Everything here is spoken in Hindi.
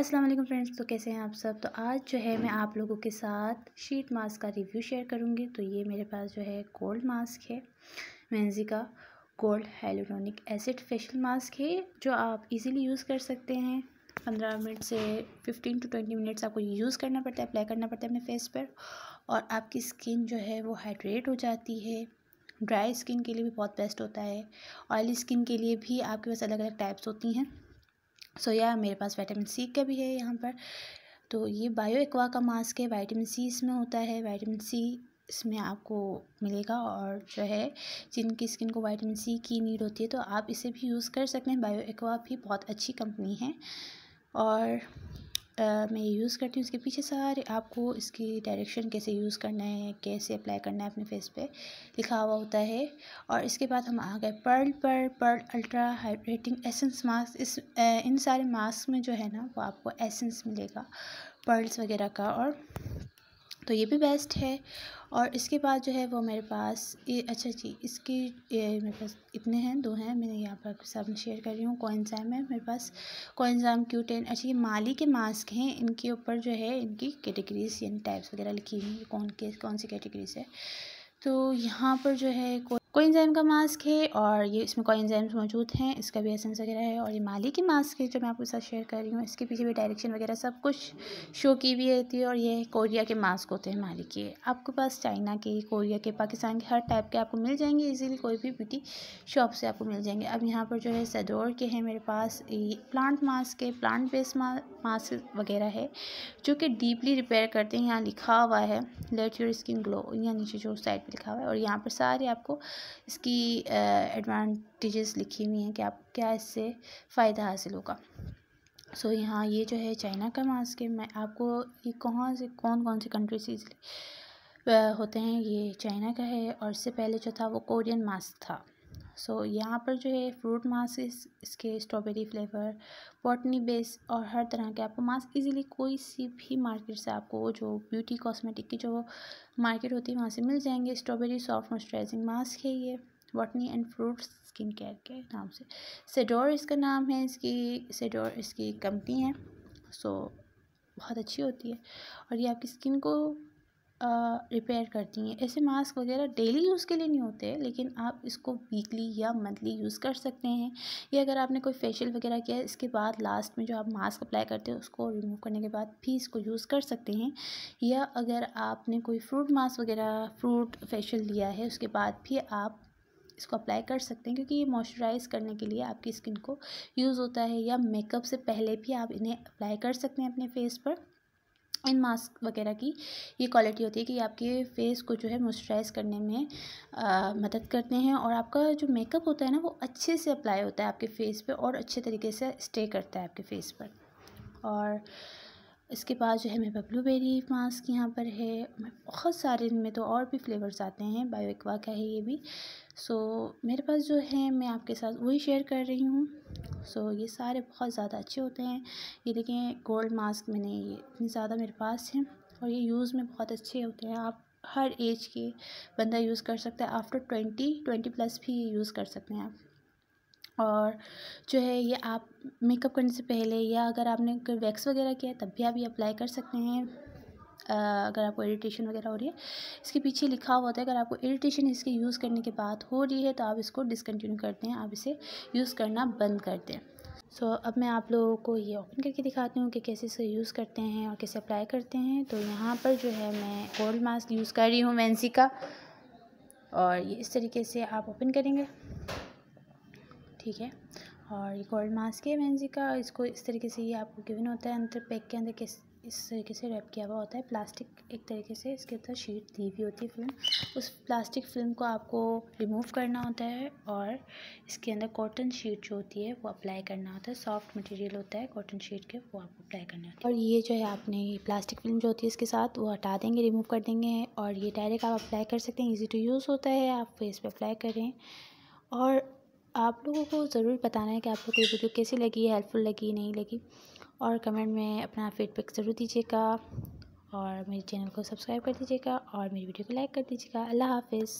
अस्सलाम वालेकुम फ्रेंड्स तो कैसे हैं आप सब तो आज जो है मैं आप लोगों के साथ शीट मास्क का रिव्यू शेयर करूंगी तो ये मेरे पास जो है गोल्ड मास्क है मेन्जी का gold hyaluronic acid facial mask है जो आप इजीली यूज़ कर सकते हैं पंद्रह मिनट से फिफ्टीन टू ट्वेंटी मिनट्स आपको यूज़ करना पड़ता है अप्लाई करना पड़ता है अपने फेस पर और आपकी स्किन जो है वो हाइड्रेट हो जाती है ड्राई स्किन के लिए भी बहुत बेस्ट होता है ऑयली स्किन के लिए भी आपके पास अलग अलग टाइप्स होती हैं सोया मेरे पास विटामिन सी का भी है यहाँ पर तो ये बायो एक्वा का मास्क है विटामिन सी इसमें होता है विटामिन सी इसमें आपको मिलेगा और जो है जिनकी स्किन को विटामिन सी की नीड होती है तो आप इसे भी यूज़ कर सकते हैं बायो एक्वा भी बहुत अच्छी कंपनी है और मैं यूज़ करती हूँ इसके पीछे सारे आपको इसकी डायरेक्शन कैसे यूज़ करना है कैसे अप्लाई करना है अपने फेस पे लिखा हुआ होता है और इसके बाद हम आ गए पर्ल पर pearl ultra hydrating essence mask इस इन सारे मास्क में जो है ना वो आपको एसेंस मिलेगा पर्ल्स वगैरह का और तो ये भी बेस्ट है और इसके बाद जो है वो मेरे पास ये अच्छा जी इसके मेरे पास इतने हैं दो हैं मैंने यहाँ पर आपके सामने शेयर कर रही हूँ कोइंजाम है मेरे पास कोइंजाम क्यू टेन अच्छा ये माली के मास्क हैं इनके ऊपर जो है इनकी कैटेगरीज यानी टाइप्स वगैरह लिखी हुई है कौन के कौन सी कैटेगरीज है तो यहाँ पर जो है कोइंजाइम का मास्क है और ये इसमें कोइंजाइम्स मौजूद हैं इसका भी एसेंस वगैरह है और ये माली की मास्क है जो मैं आपके साथ शेयर कर रही हूँ इसके पीछे भी डायरेक्शन वगैरह सब कुछ शो की हुई रहती है और ये कोरिया के मास्क होते हैं माली के आपके पास चाइना के कोरिया के पाकिस्तान के हर टाइप के आपको मिल जाएंगे ईजिली कोई भी ब्यूटी शॉप से आपको मिल जाएंगे अब यहाँ पर जो है सदौर के हैं मेरे पास प्लांट मास्क है प्लांट बेस्ड मास्क वगैरह है जो कि डीपली रिपेयर करते हैं यहाँ लिखा हुआ है लेट योर स्किन ग्लो यहाँ नीचे जो साइड पर लिखा हुआ है और यहाँ पर सारे आपको इसकी एडवांटेजेस लिखी हुई हैं कि आप क्या इससे फ़ायदा हासिल होगा सो so, यहाँ ये जो है चाइना का मास्क है मैं आपको ये कहाँ से कौन कौन सी कंट्री से इसलिए होते हैं ये चाइना का है और इससे पहले जो था वो कोरियन मास्क था सो so, यहाँ पर जो है फ्रूट मास्क इस, इसके स्ट्रॉबेरी फ्लेवर पॉटनी बेस और हर तरह के आपको मास्क इजीली कोई सी भी मार्केट से आपको जो ब्यूटी कॉस्मेटिक की जो मार्केट होती है वहाँ से मिल जाएंगे स्ट्रॉबेरी सॉफ्ट मॉइस्चराइजिंग मास्क है ये botany and fruit skin care के नाम से सेडोर इसका नाम है इसकी सेडोर इसकी कंपनी है सो so, बहुत अच्छी होती है और ये आपकी स्किन को रिपेयर करती हैं ऐसे मास्क वगैरह डेली यूज़ के लिए नहीं होते लेकिन आप इसको वीकली या मंथली यूज़ कर सकते हैं या अगर आपने कोई फेशियल वगैरह किया है इसके बाद लास्ट में जो आप मास्क अप्लाई करते हो उसको रिमूव करने के बाद भी इसको यूज़ कर सकते हैं या अगर आपने कोई फ्रूट मास्क वगैरह फ्रूट फेशियल लिया है उसके बाद भी आप इसको अप्लाई कर सकते हैं क्योंकि ये मॉइस्चराइज़ करने के लिए आपकी स्किन को यूज़ होता है या मेकअप से पहले भी आप इन्हें अप्लाई कर सकते हैं अपने फेस पर इन मास्क वगैरह की ये क्वालिटी होती है कि आपके फेस को जो है मॉइस्चराइज़ करने में आ, मदद करते हैं और आपका जो मेकअप होता है ना वो अच्छे से अप्लाई होता है आपके फेस पे और अच्छे तरीके से स्टे करता है आपके फेस पर और इसके बाद जो है मेरे पास ब्लूबेरी मास्क यहाँ पर है बहुत सारे इनमें तो और भी फ्लेवर्स आते हैं बायोक्वा का है ये भी सो मेरे पास जो है मैं आपके साथ वही शेयर कर रही हूँ सो ये सारे बहुत ज़्यादा अच्छे होते हैं ये देखें गोल्ड मास्क मैंने ये इतने ज़्यादा मेरे पास हैं और ये यूज़ में बहुत अच्छे होते हैं आप हर एज के बंदा यूज़ कर सकता है आफ्टर ट्वेंटी ट्वेंटी प्लस भी यूज़ कर सकते हैं आप और जो है ये आप मेकअप करने से पहले या अगर आपने कोई वैक्स वगैरह किया है तब भी आप ये अप्लाई कर सकते हैं अगर आपको इरिटेशन वगैरह हो रही है इसके पीछे लिखा हुआ होता है अगर आपको इरिटेशन इसके यूज़ करने के बाद हो रही है तो आप इसको डिसकन्टिन्यू करते हैं आप इसे यूज़ करना बंद कर दें सो so, अब मैं आप लोगों को ये ओपन करके दिखाती हूँ कि कैसे इसे यूज़ करते हैं और कैसे अप्लाई करते हैं तो यहाँ पर जो है मैं गोल्ड मास्क यूज़ कर रही हूँ मैंसी का और ये इस तरीके से आप ओपन करेंगे ठीक है और ये गोल्ड मास्क है मेहंदी का इसको इस तरीके से ये आपको गिवन होता है अंदर पैक के अंदर किस इस तरीके से रैप किया हुआ होता है प्लास्टिक एक तरीके से इसके अंदर शीट दी हुई होती है फिल्म उस प्लास्टिक फिल्म को आपको रिमूव करना होता है और इसके अंदर कॉटन शीट जो होती है वो अप्लाई करना होता है सॉफ्ट मटेरियल होता है कॉटन शीट के वो आपको अप्लाई करना होता है और ये जो है आपने प्लास्टिक फिल्म जो होती है इसके साथ वो हटा देंगे रिमूव कर देंगे और ये डायरेक्ट आप अप्लाई कर सकते हैं ईजी टू यूज़ होता है आप फेस पर अप्लाई करें और आप लोगों को ज़रूर बताना है कि आप लोगों को ये वीडियो कैसी लगी हेल्पफुल लगी नहीं लगी और कमेंट में अपना फीडबैक ज़रूर दीजिएगा और मेरे चैनल को सब्सक्राइब कर दीजिएगा और मेरी वीडियो को लाइक कर दीजिएगा अल्लाह हाफिज़